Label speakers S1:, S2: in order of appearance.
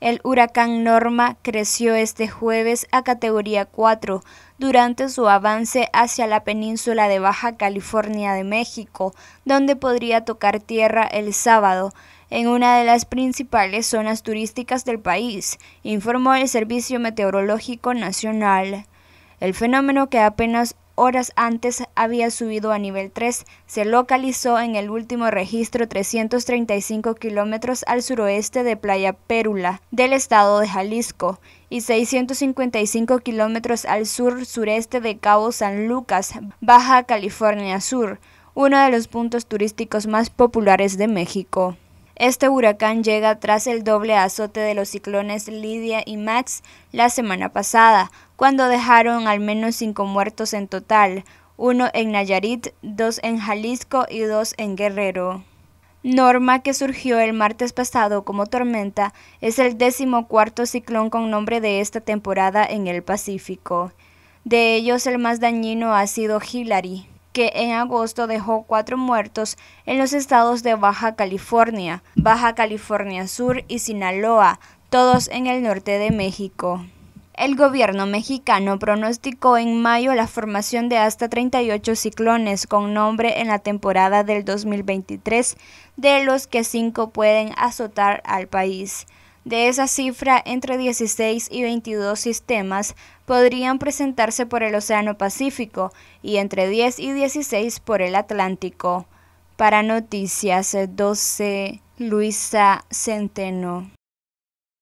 S1: El huracán Norma creció este jueves a categoría 4 durante su avance hacia la península de Baja California de México, donde podría tocar tierra el sábado en una de las principales zonas turísticas del país, informó el Servicio Meteorológico Nacional. El fenómeno que apenas horas antes había subido a nivel 3. Se localizó en el último registro 335 kilómetros al suroeste de Playa Pérula del estado de Jalisco y 655 kilómetros al sur-sureste de Cabo San Lucas, Baja California Sur, uno de los puntos turísticos más populares de México. Este huracán llega tras el doble azote de los ciclones Lidia y Max la semana pasada, cuando dejaron al menos cinco muertos en total, uno en Nayarit, dos en Jalisco y dos en Guerrero. Norma, que surgió el martes pasado como tormenta, es el decimocuarto ciclón con nombre de esta temporada en el Pacífico. De ellos, el más dañino ha sido Hillary que en agosto dejó cuatro muertos en los estados de Baja California, Baja California Sur y Sinaloa, todos en el norte de México. El gobierno mexicano pronosticó en mayo la formación de hasta 38 ciclones con nombre en la temporada del 2023, de los que cinco pueden azotar al país. De esa cifra, entre 16 y 22 sistemas podrían presentarse por el Océano Pacífico y entre 10 y 16 por el Atlántico. Para Noticias 12, Luisa Centeno.